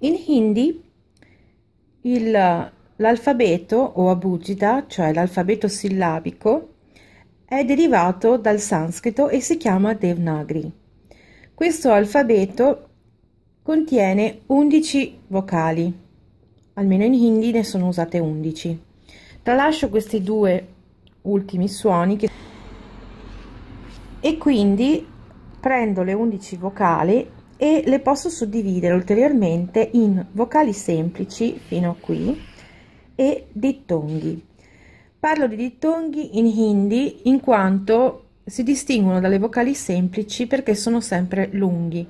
In hindi l'alfabeto o abugida, cioè l'alfabeto sillabico, è derivato dal sanscrito e si chiama Devnagri. Questo alfabeto contiene 11 vocali, almeno in hindi ne sono usate 11. Tralascio questi due ultimi suoni che... e quindi prendo le 11 vocali e le posso suddividere ulteriormente in vocali semplici fino a qui e dittonghi. Parlo di dittonghi in hindi in quanto si distinguono dalle vocali semplici perché sono sempre lunghi.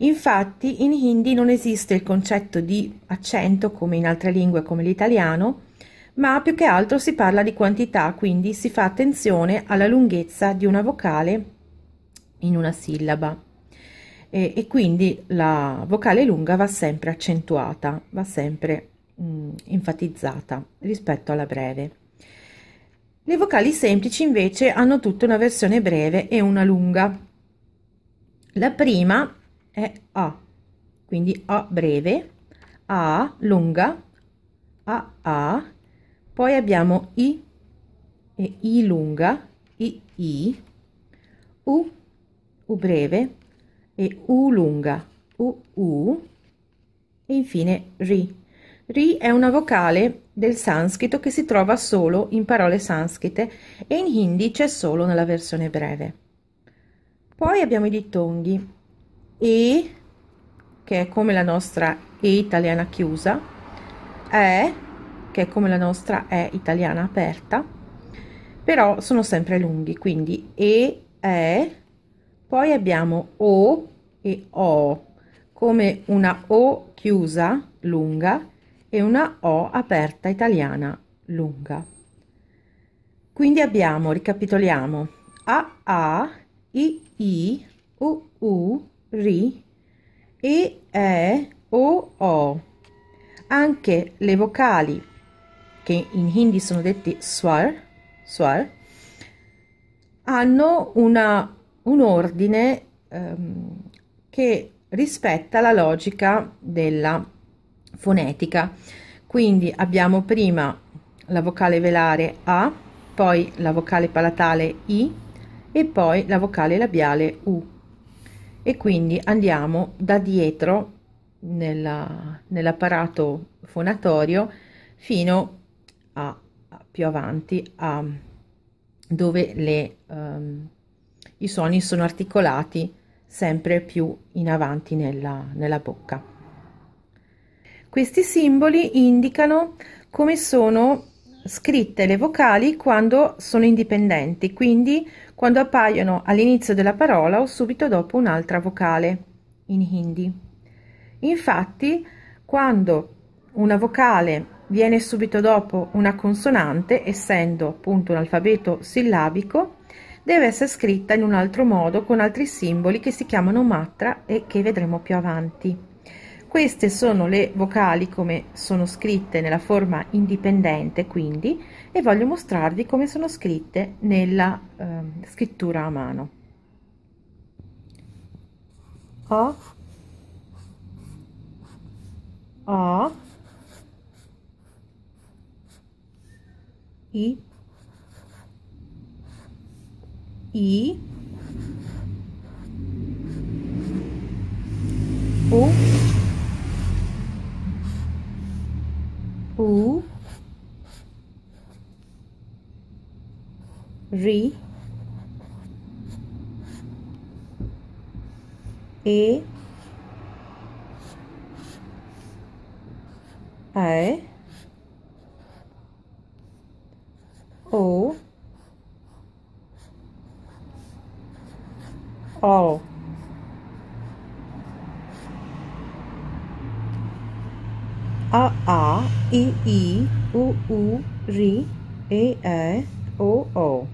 Infatti in hindi non esiste il concetto di accento come in altre lingue come l'italiano, ma più che altro si parla di quantità, quindi si fa attenzione alla lunghezza di una vocale in una sillaba e, e quindi la vocale lunga va sempre accentuata, va sempre mh, mm, enfatizzata rispetto alla breve. Le vocali semplici invece hanno tutta una versione breve e una lunga. La prima è A, quindi A breve, A lunga, A A, poi abbiamo I e I lunga, I I, U, U breve, e U lunga, U, U, e infine Ri. Ri è una vocale del sanscrito che si trova solo in parole sanscrite e in hindi c'è solo nella versione breve. Poi abbiamo i dittonghi E, che è come la nostra E italiana chiusa, E, che è come la nostra E italiana aperta, però sono sempre lunghi, quindi E, E, poi abbiamo O e O come una O chiusa lunga e una O aperta italiana lunga. Quindi abbiamo, ricapitoliamo, a i i u u RI, E, E, O, O. Anche le vocali che in hindi sono dette swar, swar hanno una un ordine ehm, che rispetta la logica della fonetica. Quindi abbiamo prima la vocale velare A, poi la vocale palatale I e poi la vocale labiale U. E quindi andiamo da dietro nella, nell'apparato fonatorio fino a, a più avanti a dove le um, i suoni sono articolati sempre più in avanti nella, nella bocca. Questi simboli indicano come sono scritte le vocali quando sono indipendenti, quindi quando appaiono all'inizio della parola o subito dopo un'altra vocale in hindi. Infatti, quando una vocale viene subito dopo una consonante, essendo appunto un alfabeto sillabico, deve essere scritta in un altro modo con altri simboli che si chiamano matra e che vedremo più avanti. Queste sono le vocali come sono scritte nella forma indipendente quindi e voglio mostrarvi come sono scritte nella eh, scrittura a mano. O O I E O U R A I O all oh. a a i i u u ri e e o o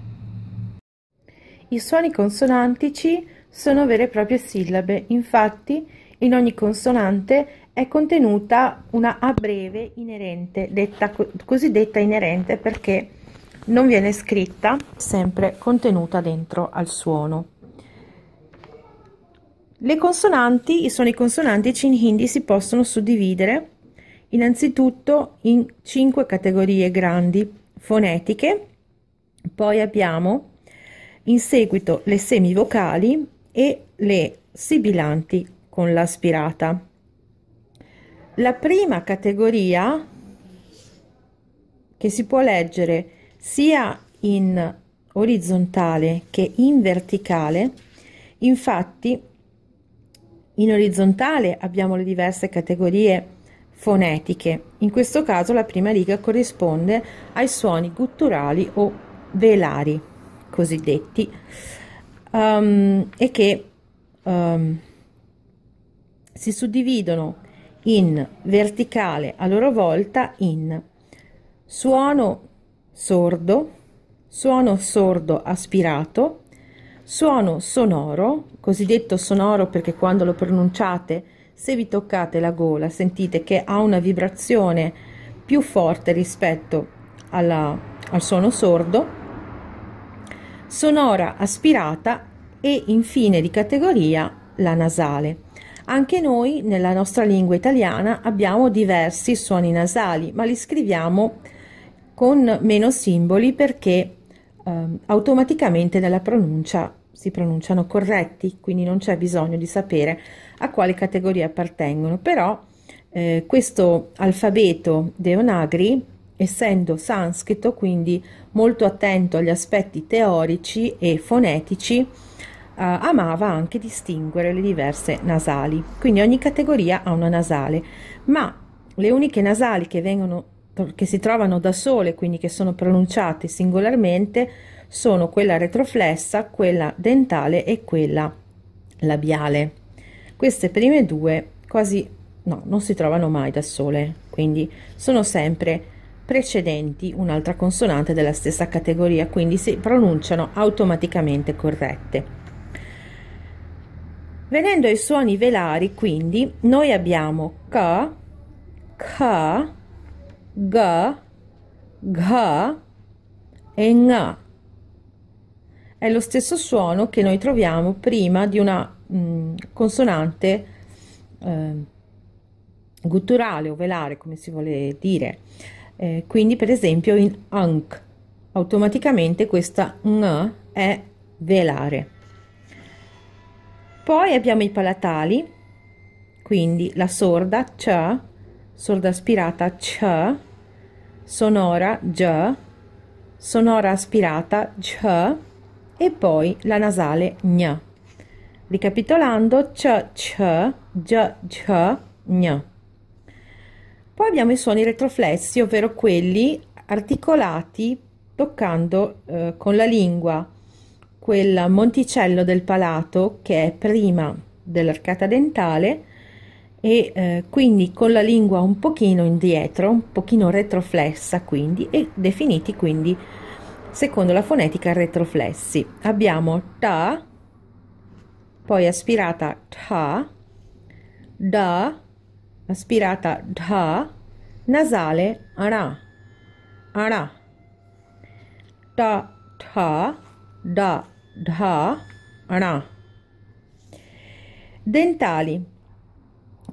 i suoni consonantici sono vere e proprie sillabe infatti in ogni consonante è contenuta una A breve inerente, detta, cosiddetta inerente perché non viene scritta, sempre contenuta dentro al suono. Le consonanti sono i consonantici in hindi si possono suddividere innanzitutto in cinque categorie grandi fonetiche, poi abbiamo in seguito le semivocali e le sibilanti con l'aspirata. La prima categoria che si può leggere sia in orizzontale che in verticale, infatti in orizzontale abbiamo le diverse categorie fonetiche. In questo caso la prima riga corrisponde ai suoni gutturali o velari, cosiddetti, um, e che um, si suddividono in verticale a loro volta in suono sordo, suono sordo aspirato, Suono sonoro, cosiddetto sonoro perché quando lo pronunciate, se vi toccate la gola, sentite che ha una vibrazione più forte rispetto alla, al suono sordo. Sonora aspirata e infine di categoria la nasale. Anche noi nella nostra lingua italiana abbiamo diversi suoni nasali, ma li scriviamo con meno simboli perché eh, automaticamente nella pronuncia si pronunciano corretti, quindi non c'è bisogno di sapere a quale categoria appartengono, però eh, questo alfabeto Deonagri, essendo sanscrito, quindi molto attento agli aspetti teorici e fonetici, eh, amava anche distinguere le diverse nasali. Quindi ogni categoria ha una nasale, ma le uniche nasali che vengono che si trovano da sole, quindi che sono pronunciate singolarmente, sono quella retroflessa, quella dentale e quella labiale. Queste prime due quasi no, non si trovano mai da sole, quindi sono sempre precedenti un'altra consonante della stessa categoria, quindi si pronunciano automaticamente corrette. Venendo ai suoni velari, quindi, noi abbiamo k, k, g, g e ng è lo stesso suono che noi troviamo prima di una mh, mm, consonante eh, gutturale o velare, come si vuole dire. Eh, quindi, per esempio, in ank, automaticamente questa N è velare. Poi abbiamo i palatali, quindi la sorda c, sorda aspirata c, sonora g, sonora aspirata C e poi la nasale gna. Ricapitolando, c, c, g, c, gna. Poi abbiamo i suoni retroflessi, ovvero quelli articolati toccando eh, con la lingua quel monticello del palato che è prima dell'arcata dentale e eh, quindi con la lingua un pochino indietro, un pochino retroflessa quindi e definiti quindi secondo la fonetica retroflessi. Abbiamo ta, poi aspirata ta, da, aspirata dha, nasale ara, ana, ta, ta, da, da, ara. Dentali,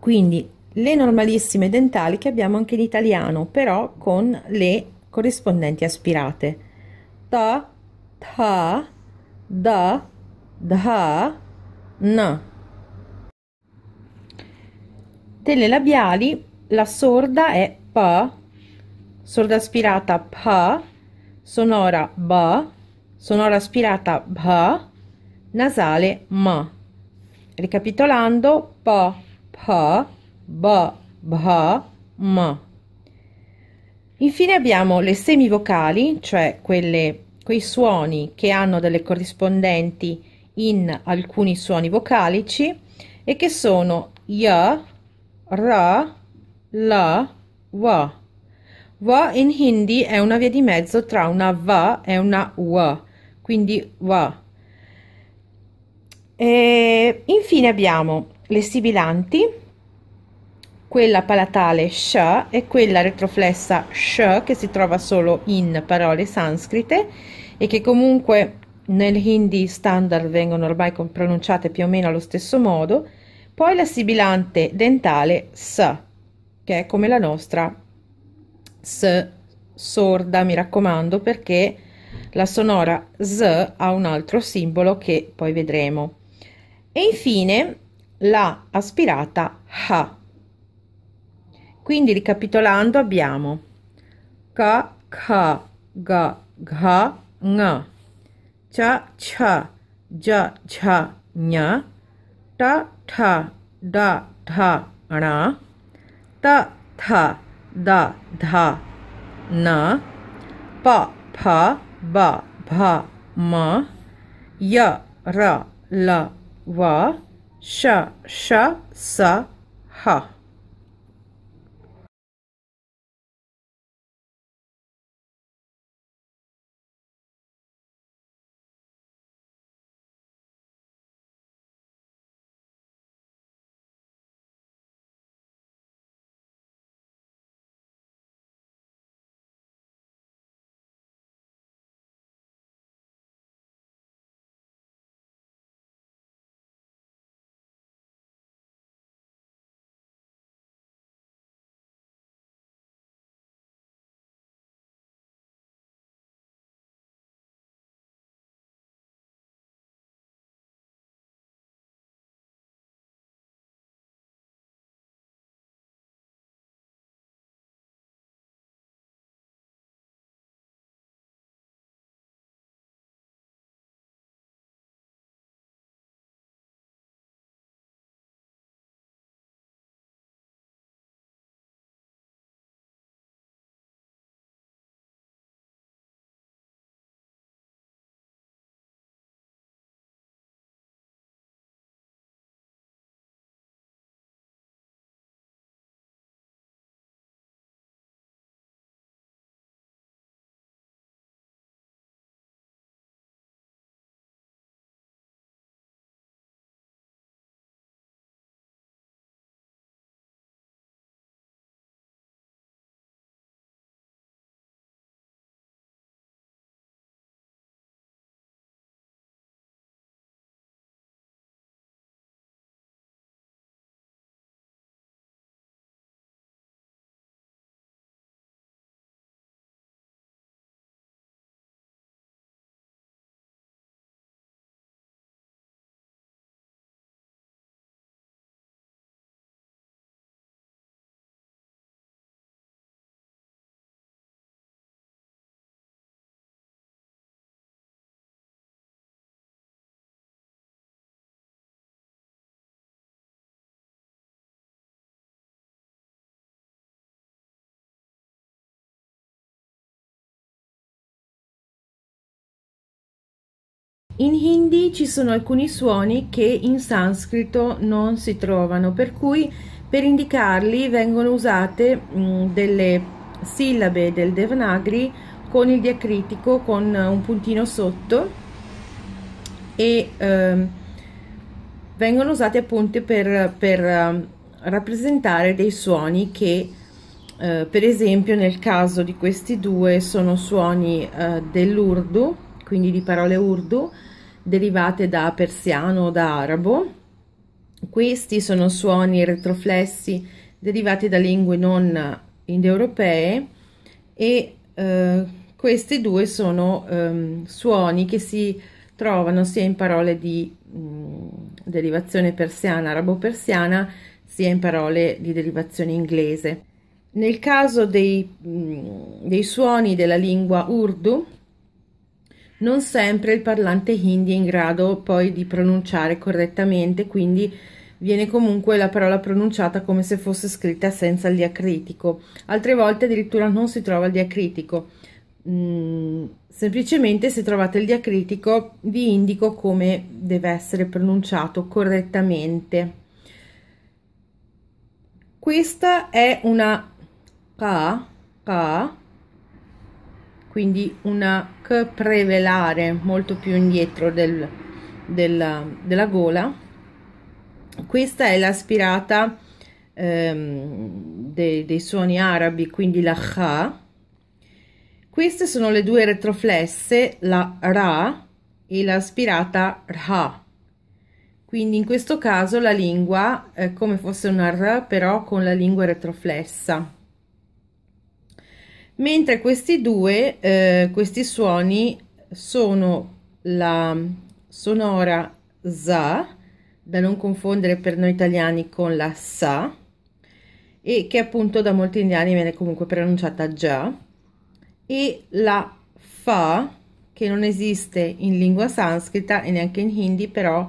quindi le normalissime dentali che abbiamo anche in italiano, però con le corrispondenti aspirate. ತ ಥ ದ ಧ n. Telle labiali, la sorda è pa, sorda aspirata pa, sonora b sonora aspirata b nasale ma. Ricapitolando, pa, pa, b b ma. Infine abbiamo le semivocali, cioè quelle, quei suoni che hanno delle corrispondenti in alcuni suoni vocalici e che sono ya, r, la, w. W in hindi è una via di mezzo tra una v e una wa, quindi w. E infine abbiamo le sibilanti, quella palatale sh e quella retroflessa sh che si trova solo in parole sanscrite e che comunque nel hindi standard vengono ormai pronunciate più o meno allo stesso modo, poi la sibilante dentale s che è come la nostra s sorda, mi raccomando, perché la sonora s ha un altro simbolo che poi vedremo. E infine la aspirata ha quindi ricapitolando abbiamo ka ka ga ga nga cha cha ja cha gna ta ta da tha ra ta tha da dha na pa pa ba bha ma ya ra la va sha sha sa ha In hindi ci sono alcuni suoni che in sanscrito non si trovano, per cui per indicarli vengono usate mh, mm, delle sillabe del Devanagri con il diacritico con un puntino sotto e eh, vengono usate appunto per, per, ehm, rappresentare dei suoni che eh, per esempio nel caso di questi due sono suoni eh, dell'urdu quindi di parole urdu derivate da persiano o da arabo. Questi sono suoni retroflessi derivati da lingue non indoeuropee e eh, questi due sono ehm, suoni che si trovano sia in parole di mh, mm, derivazione persiana, arabo-persiana, sia in parole di derivazione inglese. Nel caso dei, mh, mm, dei suoni della lingua urdu, non sempre il parlante hindi è in grado poi di pronunciare correttamente, quindi viene comunque la parola pronunciata come se fosse scritta senza il diacritico. Altre volte addirittura non si trova il diacritico. Mm, semplicemente se trovate il diacritico vi indico come deve essere pronunciato correttamente. Questa è una ka, ka quindi una C prevelare molto più indietro del, della, della gola. Questa è l'aspirata ehm, dei, dei, suoni arabi, quindi la Kha. Queste sono le due retroflesse, la Ra e l'aspirata Ra. Quindi in questo caso la lingua è come fosse una R però con la lingua retroflessa mentre questi due, eh, questi suoni sono la sonora za, da non confondere per noi italiani con la sa, e che appunto da molti indiani viene comunque pronunciata già, e la fa, che non esiste in lingua sanscrita e neanche in hindi, però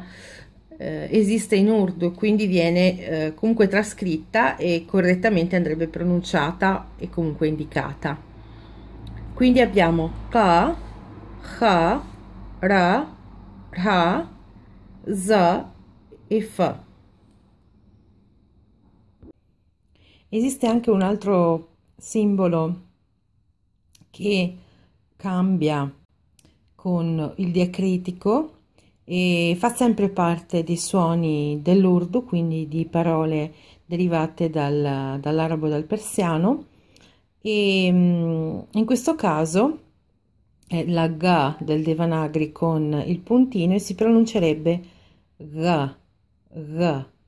eh, esiste in urdu e quindi viene eh, comunque trascritta e correttamente andrebbe pronunciata e comunque indicata. Quindi abbiamo ka, kha, ra, ha za e fa. Esiste anche un altro simbolo che cambia con il diacritico e fa sempre parte dei suoni dell'urdu, quindi di parole derivate dal, dall'arabo dal persiano e mm, in questo caso è eh, la ga del Devanagri con il puntino e si pronuncerebbe ga, ga,